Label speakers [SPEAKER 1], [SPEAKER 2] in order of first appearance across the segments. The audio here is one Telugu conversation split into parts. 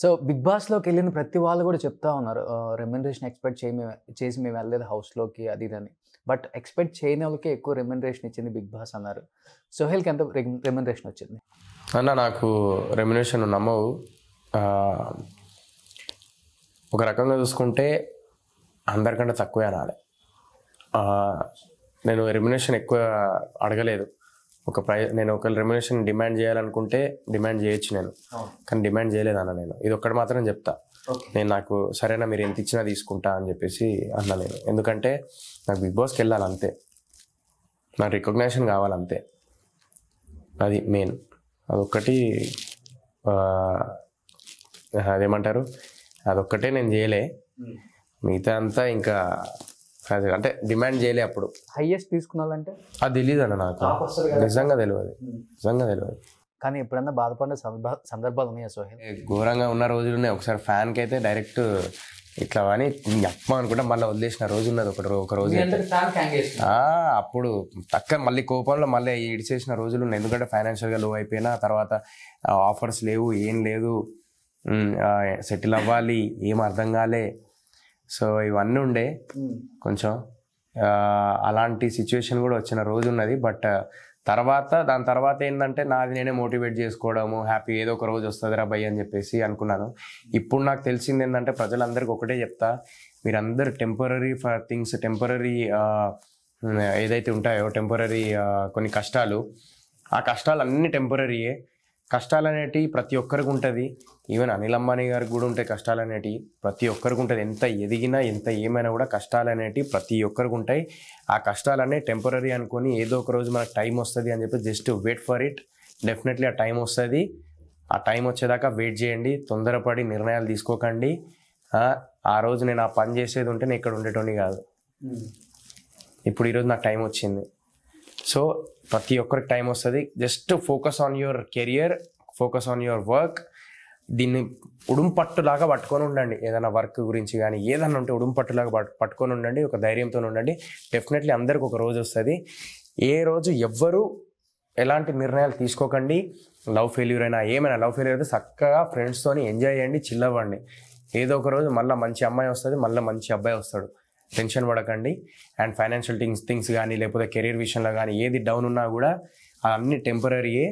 [SPEAKER 1] సో బిగ్ బాస్లోకి వెళ్ళిన ప్రతి వాళ్ళు కూడా చెప్తా ఉన్నారు రెమ్యునరేషన్ ఎక్స్పెక్ట్ చేయ చేసి మేము వెళ్ళలేదు హౌస్లోకి అది ఇదని బట్ ఎక్స్పెక్ట్ చేయని వాళ్ళకే ఎక్కువ రెమ్యునరేషన్ ఇచ్చింది బిగ్ బాస్ అన్నారు సోహెల్కి ఎంత రెమ్యునరేషన్ వచ్చింది
[SPEAKER 2] అన్న నాకు రెమ్యునరేషన్ నమ్మవు ఒక రకంగా చూసుకుంటే అందరికంటే తక్కువే అనాలి నేను రెమ్యునేషన్ ఎక్కువ అడగలేదు ఒక ప్రై నేను ఒక రెమ్యునేషన్ డిమాండ్ చేయాలనుకుంటే డిమాండ్ చేయొచ్చు నేను కానీ డిమాండ్ అన్న నేను ఇది ఒక్కటి మాత్రం చెప్తా నేను నాకు సరేనా మీరు ఎంత ఇచ్చినా తీసుకుంటా అని చెప్పేసి అన్న నేను ఎందుకంటే నాకు బిగ్ బాస్కి వెళ్ళాలి అంతే నాకు రికగ్నేషన్ కావాలంతే అది మెయిన్ అదొక్కటి అదేమంటారు అదొక్కటే నేను చేయలే మిగతా అంతా ఇంకా అంటే డిమాండ్ చేయలే అప్పుడు
[SPEAKER 1] హైయెస్ట్ తీసుకున్నాలంటే
[SPEAKER 2] అది తెలియదు అన్న నాకు నిజంగా తెలియదు hmm. నిజంగా తెలియదు
[SPEAKER 1] కానీ ఎప్పుడన్నా బాధపడిన సందర్భాలు ఉన్నాయా సో
[SPEAKER 2] ఘోరంగా ఉన్న రోజులు ఉన్నాయి ఒకసారి ఫ్యాన్కి అయితే డైరెక్ట్ ఇట్లా అని అప్ప అనుకుంటే మళ్ళీ వదిలేసిన రోజు ఉన్నది ఒకటి ఒక రోజు అప్పుడు తక్క మళ్ళీ కోపంలో మళ్ళీ ఇడిచేసిన రోజులు ఉన్నాయి ఎందుకంటే ఫైనాన్షియల్గా లో అయిపోయినా తర్వాత ఆఫర్స్ లేవు ఏం లేదు సెటిల్ అవ్వాలి ఏం అర్థం కాలే సో ఇవన్నీ ఉండే కొంచెం అలాంటి సిచ్యువేషన్ కూడా వచ్చిన రోజు ఉన్నది బట్ తర్వాత దాని తర్వాత ఏంటంటే నాది నేనే మోటివేట్ చేసుకోవడము హ్యాపీ ఏదో ఒక రోజు వస్తుందిరా భయ్ అని చెప్పేసి అనుకున్నాను ఇప్పుడు నాకు తెలిసింది ఏంటంటే ప్రజలందరికీ ఒకటే చెప్తా మీరందరూ టెంపరీ ఫర్ థింగ్స్ టెంపరీ ఏదైతే ఉంటాయో టెంపరీ కొన్ని కష్టాలు ఆ కష్టాలు అన్నీ టెంపరీయే కష్టాలు అనేటివి ప్రతి ఒక్కరికి ఉంటుంది ఈవెన్ అనిల్ అంబానీ గారికి కూడా ఉంటాయి కష్టాలు అనేటివి ప్రతి ఒక్కరికి ఉంటుంది ఎంత ఎదిగినా ఎంత ఏమైనా కూడా కష్టాలు అనేటివి ప్రతి ఒక్కరికి ఉంటాయి ఆ కష్టాలనే టెంపరీ అనుకొని ఏదో ఒక రోజు మనకు టైం వస్తుంది అని చెప్పి just wait for it definitely ఆ టైం వస్తుంది ఆ టైం వచ్చేదాకా వెయిట్ చేయండి తొందరపడి నిర్ణయాలు తీసుకోకండి ఆ రోజు నేను ఆ పని చేసేది ఉంటే నేను ఇక్కడ ఉండేటోని కాదు hmm. ఇప్పుడు ఈరోజు నాకు టైం వచ్చింది సో ప్రతి ఒక్కరికి టైం వస్తుంది just focus on your career focus on your work దీన్ని ఉడుంపట్టులాగా పట్టుకొని ఉండండి ఏదైనా వర్క్ గురించి కానీ ఏదైనా ఉంటే ఉడుంపట్టులాగా పట్టుకొని ఉండండి ఒక ధైర్యంతో ఉండండి డెఫినెట్లీ అందరికి ఒక రోజు వస్తుంది ఏ రోజు ఎవ్వరూ ఎలాంటి నిర్ణయాలు తీసుకోకండి లవ్ ఫెయిల్యూర్ అయినా ఏమైనా లవ్ ఫెయిల్యూర్ అయితే చక్కగా ఫ్రెండ్స్తోని ఎంజాయ్ చేయండి చిల్లవ్వండి ఏదో ఒక రోజు మళ్ళీ మంచి అమ్మాయి వస్తుంది మళ్ళీ మంచి అబ్బాయి వస్తాడు టెన్షన్ పడకండి అండ్ ఫైనాన్షియల్ థింగ్స్ థింగ్స్ కానీ లేకపోతే కెరీర్ విషయంలో కానీ ఏది డౌన్ ఉన్నా కూడా అన్నీ టెంపరీయే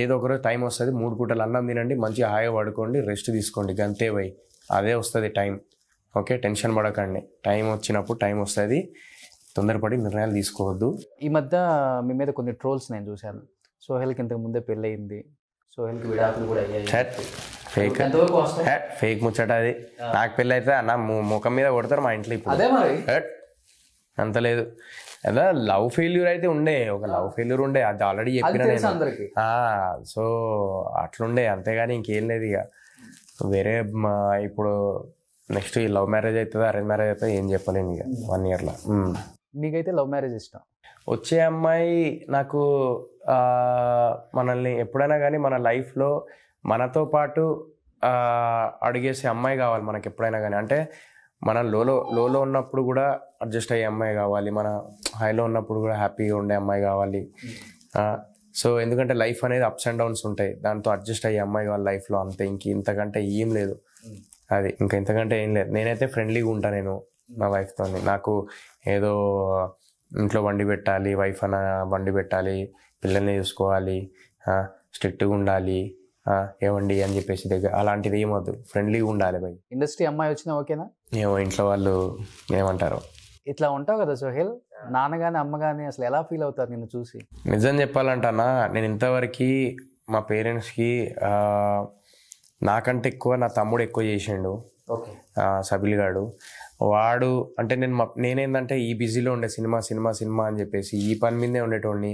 [SPEAKER 2] ఏదో ఒకరోజు టైం వస్తుంది మూడు పూటలు అన్నం తినండి మంచిగా హాయిగా పడుకోండి రెస్ట్ తీసుకోండి గంతే వై అదే వస్తుంది టైం ఓకే టెన్షన్ పడకండి టైం వచ్చినప్పుడు టైం వస్తుంది తొందరపడి నిర్ణయాలు తీసుకోవద్దు
[SPEAKER 1] ఈ మధ్య మీ మీద కొన్ని ట్రోల్స్ నేను చూశాను సోహెల్కి ఇంతకు ముందే పెళ్ళయింది సోహెల్కి విడాకులు కూడా అయ్యాయి
[SPEAKER 2] ఫేక్ ఫేక్ ముచ్చట అది నాకు పెళ్ళి అయితే అన్న ముఖం మీద కొడతారు మా ఇంట్లో ఇప్పుడు అంత లేదు అదే లవ్ ఫెయిల్యూర్ అయితే ఉండే ఒక లవ్ ఫెయిల్యూర్ ఉండే అది ఆల్రెడీ చెప్పిన నేను సో అట్లుండే అంతేగాని ఇంకేం లేదు ఇక వేరే మా ఇప్పుడు నెక్స్ట్ ఈ లవ్ మ్యారేజ్ అవుతుందో అరేంజ్ మ్యారేజ్ అవుతుంది ఏం చెప్పలేను ఇక వన్ hmm. ఇయర్లో hmm.
[SPEAKER 1] నీకైతే లవ్ మ్యారేజ్ ఇష్టం
[SPEAKER 2] వచ్చే అమ్మాయి నాకు మనల్ని ఎప్పుడైనా కానీ మన లైఫ్లో మనతో పాటు అడిగేసే అమ్మాయి కావాలి మనకి ఎప్పుడైనా కానీ అంటే మన లోలో లోలో ఉన్నప్పుడు కూడా అడ్జస్ట్ అయ్యే అమ్మాయి కావాలి మన హైలో ఉన్నప్పుడు కూడా హ్యాపీగా ఉండే అమ్మాయి కావాలి hmm. సో ఎందుకంటే లైఫ్ అనేది అప్స్ అండ్ డౌన్స్ ఉంటాయి దాంతో అడ్జస్ట్ అయ్యే అమ్మాయి కావాలి లైఫ్లో అంతే ఇంక ఇంతకంటే ఏం లేదు hmm. అది ఇంకా ఇంతకంటే ఏం లేదు నేనైతే ఫ్రెండ్లీగా ఉంటా నేను hmm. నా వైఫ్తో నాకు ఏదో ఇంట్లో వండి పెట్టాలి వైఫ్ అన్న వండి పెట్టాలి పిల్లల్ని చూసుకోవాలి స్ట్రిక్ట్గా ఉండాలి ఏమండి అని చెప్పేసి దగ్గర అలాంటిది ఏమవుతుంది ఫ్రెండ్లీగా ఉండాలి భయ్
[SPEAKER 1] ఇండస్ట్రీ అమ్మాయి వచ్చినా ఓకేనా
[SPEAKER 2] ఏమో ఇంట్లో వాళ్ళు ఏమంటారు
[SPEAKER 1] ఇట్లా ఉంటావు కదా సోహెల్ నాన్న కానీ అసలు ఎలా ఫీల్ అవుతారు నిన్ను చూసి
[SPEAKER 2] నిజం చెప్పాలంటనా నేను ఇంతవరకు మా పేరెంట్స్కి నాకంటే ఎక్కువ నా తమ్ముడు ఎక్కువ చేసిండు సబిల్ గాడు వాడు అంటే నేను మా నేనేందంటే ఈ బిజీలో ఉండే సినిమా సినిమా సినిమా అని చెప్పేసి ఈ పని మీదే ఉండేటోడిని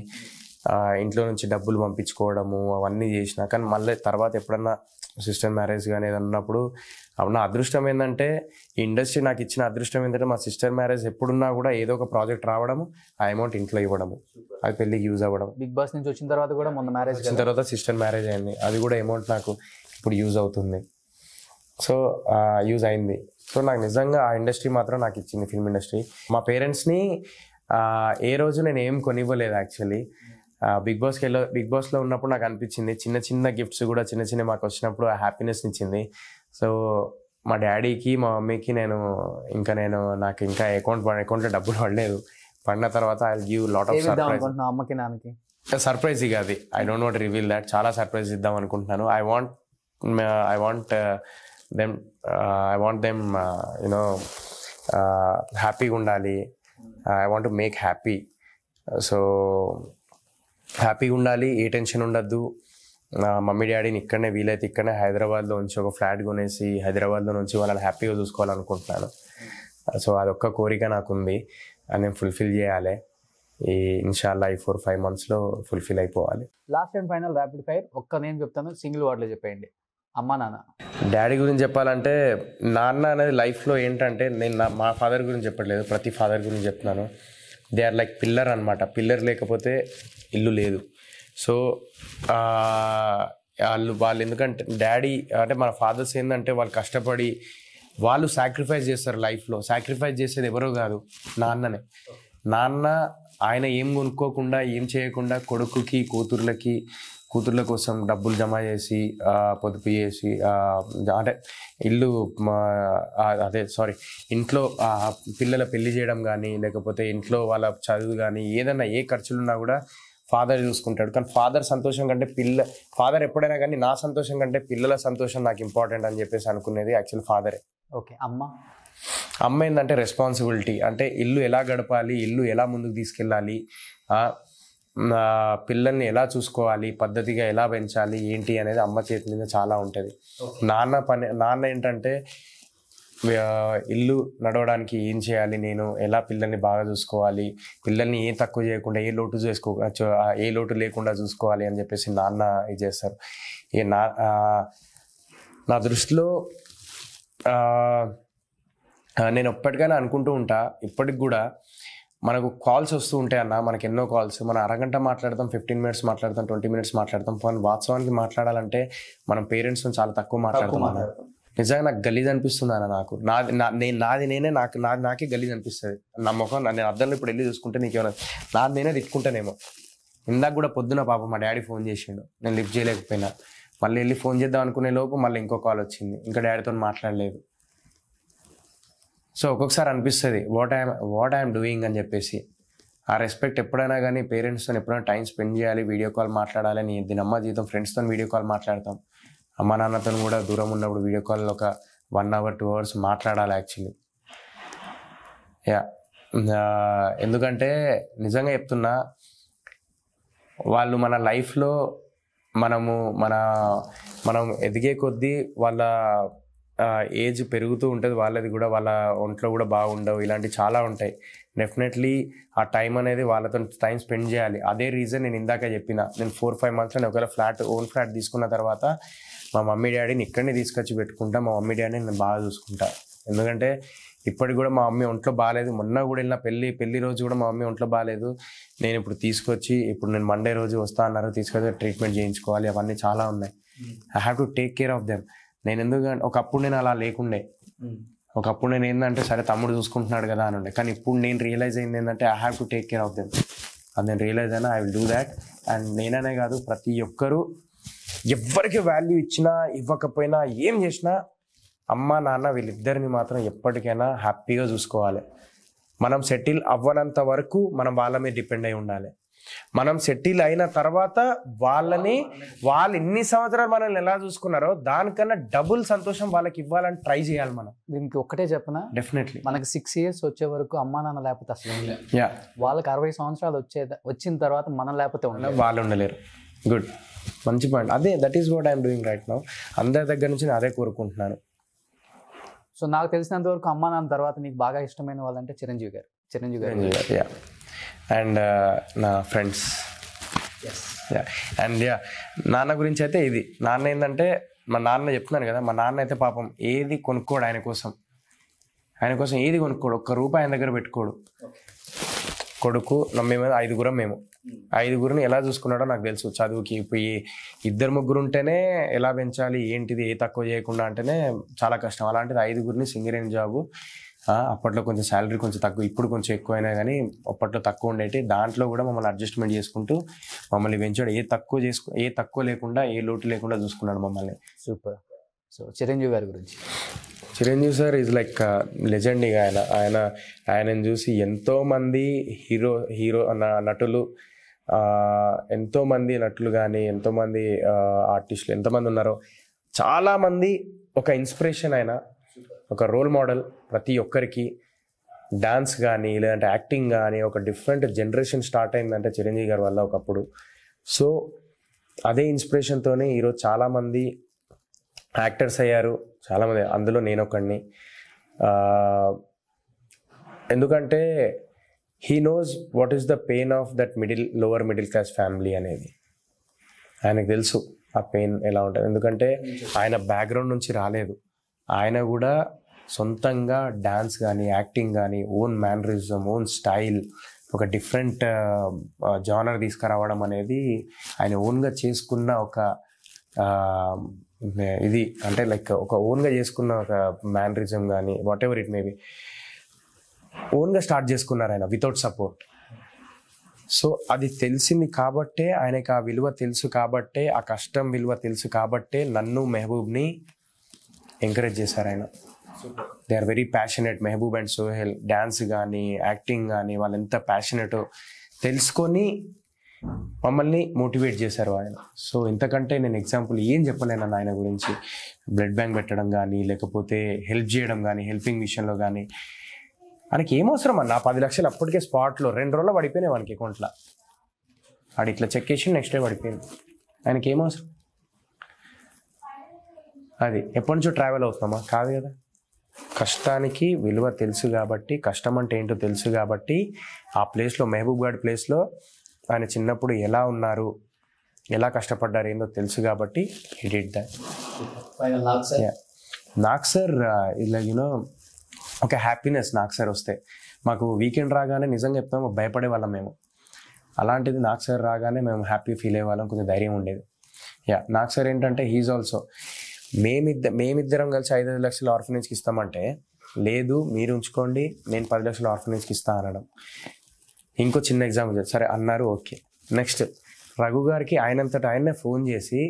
[SPEAKER 2] ఇంట్లో నుంచి డబ్బులు పంపించుకోవడము అవన్నీ చేసిన కానీ మళ్ళీ తర్వాత ఎప్పుడన్నా సిస్టర్ మ్యారేజ్ కానీ ఏదన్నా ఉన్నప్పుడు నా అదృష్టం ఏంటంటే ఇండస్ట్రీ నాకు ఇచ్చిన అదృష్టం ఏంటంటే మా సిస్టర్ మ్యారేజ్ ఎప్పుడున్నా కూడా ఏదో ఒక ప్రాజెక్ట్ రావడము ఆ అమౌంట్ ఇంట్లో ఇవ్వడము అది పెళ్ళికి యూజ్ అవ్వడం
[SPEAKER 1] బిగ్ బాస్ నుంచి వచ్చిన తర్వాత కూడా మొన్న మ్యారేజ్ వచ్చిన
[SPEAKER 2] తర్వాత సిస్టర్ మ్యారేజ్ అయింది అది కూడా అమౌంట్ నాకు ఇప్పుడు యూజ్ అవుతుంది సో యూజ్ అయింది సో నాకు నిజంగా ఆ ఇండస్ట్రీ మాత్రం నాకు ఇచ్చింది ఫిల్మ్ ఇండస్ట్రీ మా పేరెంట్స్ని ఏ రోజు నేను ఏం కొనివ్వలేదు యాక్చువల్లీ బిగ్ బాస్కి వెళ్ళ బిగ్ బాస్లో ఉన్నప్పుడు నాకు అనిపించింది చిన్న చిన్న గిఫ్ట్స్ కూడా చిన్న చిన్న మాకు వచ్చినప్పుడు ఆ హ్యాపీనెస్ ఇచ్చింది సో మా డాడీకి మా మమ్మీకి నేను ఇంకా నేను నాకు ఇంకా అకౌంట్ అకౌంట్లో డబ్బులు పడలేదు పడిన తర్వాత I give lot of surprise
[SPEAKER 1] అమ్మకి నాన్నకి
[SPEAKER 2] సర్ప్రైజ్ ఇక అది I don't want reveal that చాలా సర్ప్రైజ్ ఇద్దాం అనుకుంటున్నాను I want I want them I want them you know హ్యాపీగా ఉండాలి I want make happy so హ్యాపీగా ఉండాలి ఏ టెన్షన్ ఉండద్దు మమ్మీ డాడీని ఇక్కడనే వీలైతే ఇక్కడనే హైదరాబాద్లో ఉంచి ఒక ఫ్లాట్ కొనేసి హైదరాబాద్లో నుంచి వాళ్ళని హ్యాపీగా చూసుకోవాలనుకుంటున్నాను సో uh, అదొక్క కోరిక నాకు ఉంది అది నేను ఫుల్ఫిల్ చేయాలి ఈ ఇన్షాల్లా ఈ ఫోర్ ఫైవ్ మంత్స్లో ఫుల్ఫిల్ అయిపోవాలి
[SPEAKER 1] last and final rapid fire ఒక్క నేను చెప్తాను సింగిల్ వర్డ్లో చెప్పేయండి అమ్మ నాన్న
[SPEAKER 2] డాడీ గురించి చెప్పాలంటే నాన్న అనేది లైఫ్లో ఏంటంటే నేను నా మా ఫాదర్ గురించి చెప్పట్లేదు ప్రతి ఫాదర్ గురించి చెప్తున్నాను దే ఆర్ లైక్ పిల్లర్ అనమాట పిల్లర్ లేకపోతే ఇల్లు లేదు సో వాళ్ళు వాళ్ళు ఎందుకంటే డాడీ అంటే మన ఫాదర్స్ ఏంటంటే వాళ్ళు కష్టపడి వాళ్ళు సాక్రిఫైస్ చేస్తారు లైఫ్లో సాక్రిఫైస్ చేసేది ఎవరో కాదు నాన్ననే నాన్న ఆయన ఏం కొనుక్కోకుండా ఏం చేయకుండా కొడుకుకి కూతుర్లకి కూతుర్ల కోసం డబ్బులు జమ చేసి పొదుపు చేసి అంటే ఇల్లు అదే సారీ ఇంట్లో పిల్లల పెళ్లి చేయడం కానీ లేకపోతే ఇంట్లో వాళ్ళ చదువు కానీ ఏదైనా ఏ ఖర్చులున్నా కూడా ఫాదర్ చూసుకుంటాడు కానీ ఫాదర్ సంతోషం కంటే పిల్ల ఫాదర్ ఎప్పుడైనా కానీ నా సంతోషం కంటే పిల్లల సంతోషం నాకు ఇంపార్టెంట్ అని చెప్పేసి అనుకునేది యాక్చువల్ ఫాదరే ఓకే అమ్మ అమ్మ ఏంటంటే రెస్పాన్సిబిలిటీ అంటే ఇల్లు ఎలా గడపాలి ఇల్లు ఎలా ముందుకు తీసుకెళ్ళాలి పిల్లల్ని ఎలా చూసుకోవాలి పద్ధతిగా ఎలా పెంచాలి ఏంటి అనేది అమ్మ చేతి మీద చాలా ఉంటుంది నాన్న పని నాన్న ఏంటంటే ఇల్లు నడవడానికి ఏం చేయాలి నేను ఎలా పిల్లల్ని బాగా చూసుకోవాలి పిల్లల్ని ఏ తక్కువ చేయకుండా ఏ లోటు చేసుకో ఏ లోటు లేకుండా చూసుకోవాలి అని చెప్పేసి నాన్న ఇది చేస్తారు ఈ నా నా దృష్టిలో నేను ఎప్పటికైనా అనుకుంటూ ఉంటా ఇప్పటికి కూడా మనకు కాల్స్ వస్తూ ఉంటాయి అన్న మనకి ఎన్నో కాల్స్ మనం అరగంట మాట్లాడతాం ఫిఫ్టీన్ మినిట్స్ మాట్లాడతాం ట్వంటీ మినిట్స్ మాట్లాడతాం ఫోన్ వాస్తవానికి మాట్లాడాలంటే మనం పేరెంట్స్ చాలా తక్కువ మాట్లాడతాం నిజంగా నాకు గలీజ్ అనిపిస్తుంది అన్న నాకు నాది నా నేను నాది నేనే నాకు నాది నాకే గలీజ్ అనిపిస్తుంది నా ముఖం నేను అర్థంలో ఇప్పుడు వెళ్ళి చూసుకుంటే నీకేమైనా నాది నేనే తిట్టుకుంటానేమో ఇందాక కూడా పొద్దున పాప మా డాడీ ఫోన్ చేసిండు నేను లిఫ్ట్ చేయలేకపోయినా మళ్ళీ వెళ్ళి ఫోన్ చేద్దాం అనుకునే లోపు మళ్ళీ ఇంకో కాల్ వచ్చింది ఇంకా డాడీతో మాట్లాడలేదు సో ఒక్కొక్కసారి అనిపిస్తుంది what I'm what I'm doing అని చెప్పేసి ఆ రెస్పెక్ట్ ఎప్పుడైనా కానీ పేరెంట్స్తో ఎప్పుడైనా టైం స్పెండ్ చేయాలి వీడియో కాల్ మాట్లాడాలి దీని అమ్మ జీతం ఫ్రెండ్స్తో వీడియో కాల్ మాట్లాడతాం అమ్మ నాన్నతో కూడా దూరం ఉన్నప్పుడు వీడియో కాల్ ఒక వన్ అవర్ టూ అవర్స్ మాట్లాడాలి యాక్చువల్లీ యా ఎందుకంటే నిజంగా చెప్తున్నా వాళ్ళు మన లైఫ్లో మనము మన మనం ఎదిగే కొద్దీ వాళ్ళ ఏజ్ పెరుగుతూ ఉంటుంది వాళ్ళది కూడా వాళ్ళ ఒంట్లో కూడా బాగుండవు ఇలాంటివి చాలా ఉంటాయి డెఫినెట్లీ ఆ టైం అనేది వాళ్ళతో టైం స్పెండ్ చేయాలి అదే రీజన్ నేను ఇందాక చెప్పిన నేను ఫోర్ ఫైవ్ మంత్స్లో నేను ఒకవేళ ఫ్లాట్ ఓన్ ఫ్లాట్ తీసుకున్న తర్వాత మా మమ్మీ డాడీని ఇక్కడనే తీసుకొచ్చి పెట్టుకుంటా మా మమ్మీ డాడీని నేను బాగా చూసుకుంటా ఎందుకంటే ఇప్పటికి కూడా మా మమ్మీ ఒంట్లో బాగాలేదు మొన్న కూడా వెళ్ళిన పెళ్ళి పెళ్లి రోజు కూడా మా మమ్మీ ఒంట్లో బాగాలేదు నేను ఇప్పుడు తీసుకొచ్చి ఇప్పుడు నేను మండే రోజు వస్తా అన్నారు తీసుకొచ్చి ట్రీట్మెంట్ చేయించుకోవాలి అవన్నీ చాలా ఉన్నాయి I have to take care of them నేను ఎందుకు ఒకప్పుడు నేను అలా లేకుండే ఒకప్పుడు నేను ఏంటంటే సరే తమ్ముడు చూసుకుంటున్నాడు కదా అని ఉండే కానీ ఇప్పుడు నేను రియలైజ్ అయింది ఏంటంటే I have to take care of them అది నేను రియలైజ్ అయినా I will do that and నేననే కాదు ప్రతి ఒక్కరూ ఎవరికి వాల్యూ ఇచ్చినా ఇవ్వకపోయినా ఏం చేసినా అమ్మ నాన్న వీళ్ళిద్దరిని మాత్రం ఎప్పటికైనా హ్యాపీగా చూసుకోవాలి మనం సెటిల్ అవ్వనంత వరకు మనం వాళ్ళ మీద డిపెండ్ అయి ఉండాలి మనం సెటిల్ అయిన తర్వాత వాళ్ళని వాళ్ళు ఎన్ని సంవత్సరాలు మనల్ని ఎలా చూసుకున్నారో దానికన్నా డబుల్ సంతోషం వాళ్ళకి ఇవ్వాలని ట్రై చేయాలి మనం దీనికి ఒక్కటే చెప్పనా డెఫినెట్లీ మనకి సిక్స్ ఇయర్స్ వచ్చే
[SPEAKER 1] వరకు అమ్మా నాన్న లేకపోతే అసలు యా వాళ్ళకి అరవై సంవత్సరాలు వచ్చే వచ్చిన తర్వాత మనం లేకపోతే ఉండదు వాళ్ళు
[SPEAKER 2] ఉండలేరు గుడ్ మంచి పాయింట్ అదే that is what I'm doing right now అందరి దగ్గర నుంచి నేను అదే కోరుకుంటున్నాను
[SPEAKER 1] సో నాకు తెలిసినంత వరకు అమ్మా నాన్న తర్వాత నీకు బాగా ఇష్టమైన వాళ్ళంటే చిరంజీవి గారు చిరంజీవి గారు
[SPEAKER 2] అండ్ నా ఫ్రెండ్స్ అండ్ యా నాన్న గురించి అయితే ఇది నాన్న ఏంటంటే మా నాన్న చెప్తున్నాను కదా మా నాన్న అయితే పాపం ఏది కొనుక్కోడు ఆయన కోసం ఆయన కోసం ఏది కొనుక్కోడు ఒక్క రూపాయి ఆయన దగ్గర పెట్టుకోడు కొడుకు మేము ఐదుగురం మేము ఐదుగురిని ఎలా చూసుకున్నాడో నాకు తెలుసు చదువుకి ఇప్పుడు ఇద్దరు ముగ్గురు ఉంటేనే ఎలా పెంచాలి ఏంటిది ఏ తక్కువ చేయకుండా అంటేనే చాలా కష్టం అలాంటిది ఐదుగురిని సింగరేణి జాబు అప్పట్లో కొంచెం శాలరీ కొంచెం తక్కువ ఇప్పుడు కొంచెం ఎక్కువైనా కానీ అప్పట్లో తక్కువ ఉండేటి దాంట్లో కూడా మమ్మల్ని అడ్జస్ట్మెంట్ చేసుకుంటూ మమ్మల్ని పెంచాడు ఏ తక్కువ చేసుకు ఏ తక్కువ లేకుండా ఏ లోటు లేకుండా చూసుకున్నాడు మమ్మల్ని సూపర్
[SPEAKER 1] సో చిరంజీవి గారి గురించి
[SPEAKER 2] Chiranjeevi sir is like legend ఇక ఆయన ఆయన ఆయనను చూసి ఎంతోమంది హీరో హీరో నటులు ఎంతోమంది నటులు కానీ ఎంతోమంది ఆర్టిస్టులు ఎంతమంది ఉన్నారో చాలామంది ఒక ఇన్స్పిరేషన్ ఆయన ఒక రోల్ మోడల్ ప్రతి ఒక్కరికి డాన్స్ కానీ లేదంటే యాక్టింగ్ కానీ ఒక డిఫరెంట్ జనరేషన్ స్టార్ట్ అయిందంటే చిరంజీవి గారి వల్ల ఒకప్పుడు సో అదే ఇన్స్పిరేషన్తోనే ఈరోజు చాలామంది యాక్టర్స్ అయ్యారు చాలామంది అందులో నేను ఒకడిని ఎందుకంటే he knows what is the pain of that middle lower middle class family అనేది ఆయనకు తెలుసు ఆ పెయిన్ ఎలా ఉంటుంది ఎందుకంటే ఆయన బ్యాక్గ్రౌండ్ నుంచి రాలేదు ఆయన కూడా సొంతంగా డ్యాన్స్ కానీ యాక్టింగ్ కానీ ఓన్ మ్యానరిజం ఓన్ స్టైల్ ఒక డిఫరెంట్ జానర్ తీసుకురావడం అనేది ఆయన ఓన్గా చేసుకున్న ఒక ఇది అంటే లైక్ ఒక ఓన్గా చేసుకున్న ఒక మ్యానరిజం కానీ వాట్ ఎవర్ ఇట్ మేబీ ఓన్గా స్టార్ట్ చేసుకున్నారు ఆయన వితౌట్ సపోర్ట్ సో అది తెలిసింది కాబట్టే ఆయనకు ఆ విలువ తెలుసు కాబట్టే ఆ కష్టం విలువ తెలుసు కాబట్టే నన్ను మెహబూబ్ని ఎంకరేజ్ చేశారు ఆయన they are very passionate Mehboob and Sohel dance కానీ యాక్టింగ్ కానీ వాళ్ళు ఎంత ప్యాషనెట్ తెలుసుకొని మమ్మల్ని మోటివేట్ చేశారు ఆయన సో ఇంతకంటే నేను ఎగ్జాంపుల్ ఏం చెప్పలేను ఆయన గురించి బ్లడ్ బ్యాంక్ పెట్టడం కానీ లేకపోతే హెల్ప్ చేయడం కానీ హెల్పింగ్ విషయంలో కానీ ఆయనకి ఏమవసరం అన్న పది లక్షలు అప్పటికే స్పాట్లో రెండు రోజులు పడిపోయినాయి వానికి అకౌంట్లో ఆడిట్లా చెక్ చేసి నెక్స్ట్ డే పడిపోయింది ఆయనకి ఏమవసరం అది ఎప్పటి నుంచో ట్రావెల్ అవుతున్నామా కాదు కదా కష్టానికి విలువ తెలుసు కాబట్టి కష్టం అంటే ఏంటో తెలుసు కాబట్టి ఆ ప్లేస్లో మహబూబ్ ప్లేస్లో ఆయన చిన్నప్పుడు ఎలా ఉన్నారు ఎలా కష్టపడ్డారు ఏందో తెలుసు కాబట్టి ఎడిట్ దా
[SPEAKER 1] దట్
[SPEAKER 2] నాకు సార్ ఇలా యూనో ఒక హ్యాపీనెస్ నాకు సార్ వస్తే మాకు వీకెండ్ రాగానే నిజంగా చెప్తాము భయపడే వాళ్ళం మేము అలాంటిది నాకు సార్ రాగానే మేము హ్యాపీ ఫీల్ అయ్యే వాళ్ళం కొంచెం ధైర్యం ఉండేది యా నాకు సార్ ఏంటంటే హీజ్ ఆల్సో మేమిద్ద మేమిద్దరం కలిసి ఐదు ఐదు లక్షలు ఆర్ఫనేజ్కి ఇస్తామంటే లేదు మీరు ఉంచుకోండి నేను పది లక్షలు ఆర్ఫనేజ్కి ఇస్తాను అనడం ఇంకో చిన్న ఎగ్జాంపుల్ సరే అన్నారు ఓకే నెక్స్ట్ రఘు గారికి ఆయనంతట ఆయనే ఫోన్ చేసి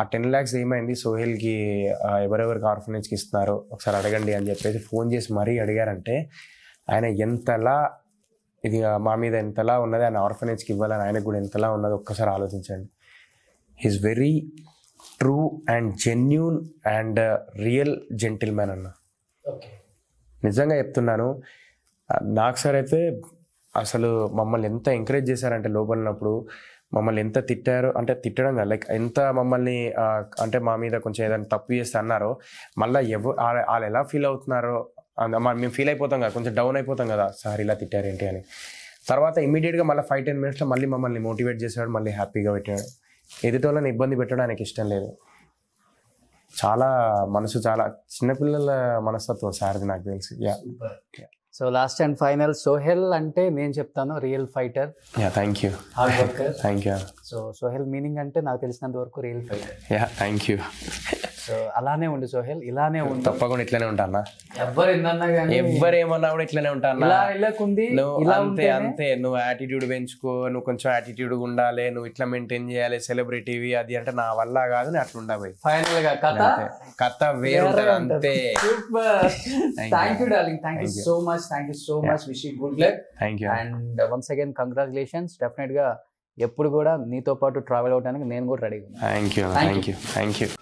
[SPEAKER 2] ఆ టెన్ ల్యాక్స్ ఏమైంది సోహెల్కి ఎవరెవరికి ఆర్ఫనేజ్కి ఇస్తున్నారో ఒకసారి అడగండి అని చెప్పేసి ఫోన్ చేసి మరీ అడిగారంటే ఆయన ఎంతలా ఇది మా మీద ఎంతలా ఉన్నది ఆయన ఆర్ఫనేజ్కి ఇవ్వాలని ఆయనకు కూడా ఎంతలా ఉన్నది ఒక్కసారి ఆలోచించండి he's very true and genuine and real gentlemen అన్న నిజంగా చెప్తున్నాను నాకు సార్ అయితే అసలు మమ్మల్ని ఎంత ఎంకరేజ్ చేశారంటే లోపలినప్పుడు మమ్మల్ని ఎంత తిట్టారో అంటే తిట్టడం కాదు లైక్ ఎంత మమ్మల్ని అంటే మా మీద కొంచెం ఏదైనా తప్పు చేస్తే అన్నారో మళ్ళీ ఎవరు వాళ్ళు ఎలా ఫీల్ అవుతున్నారో మేము ఫీల్ అయిపోతాం కదా కొంచెం డౌన్ అయిపోతాం కదా సార్ ఇలా తిట్టారు ఏంటి అని తర్వాత ఇమీడియట్గా మళ్ళీ ఫైవ్ టెన్ మినిట్స్లో మళ్ళీ మమ్మల్ని మోటివేట్ చేశాడు మళ్ళీ హ్యాపీగా పెట్టాడు ఎదుటోళ్ళని ఇబ్బంది పెట్టడానికి ఇష్టం లేదు చాలా మనసు చాలా చిన్నపిల్లల మనస్తత్వం సార్ నాకు తెలిసి yeah so last and final
[SPEAKER 1] Sohel అంటే నేను చెప్తాను real fighter
[SPEAKER 2] yeah thank you thank you
[SPEAKER 1] so Sohel meaning అంటే నాకు తెలిసినంత వరకు real fighter
[SPEAKER 2] yeah thank you
[SPEAKER 1] so అలానే ఉండు సోహెల్ ఇలానే ఉండు
[SPEAKER 2] తప్పకుండా ఇట్లానే ఉంటానా
[SPEAKER 1] ఎవరు ఎవ్వరు
[SPEAKER 2] ఏమన్నా కూడా ఇట్లానే ఉంటానా
[SPEAKER 1] అంతే అంతే
[SPEAKER 2] నువ్వు యాటిట్యూడ్ పెంచుకో నువ్వు కొంచెం యాటిట్యూడ్ ఉండాలి నువ్వు ఇట్లా మెయింటైన్ చేయాలి సెలబ్రిటీవి అది అంటే నా వల్ల కాదు నేను అట్లా ఉండబోయి ఫైనల్ గా కథ కథ వేరుంటది అంతే
[SPEAKER 1] thank you darling thank you so much thank you so much wish good luck thank you and once again congratulations definite గా ఎప్పుడు కూడా నీతో పాటు ట్రావెల్ అవడానికి నేను కూడా రెడీగా
[SPEAKER 2] thank you thank you thank you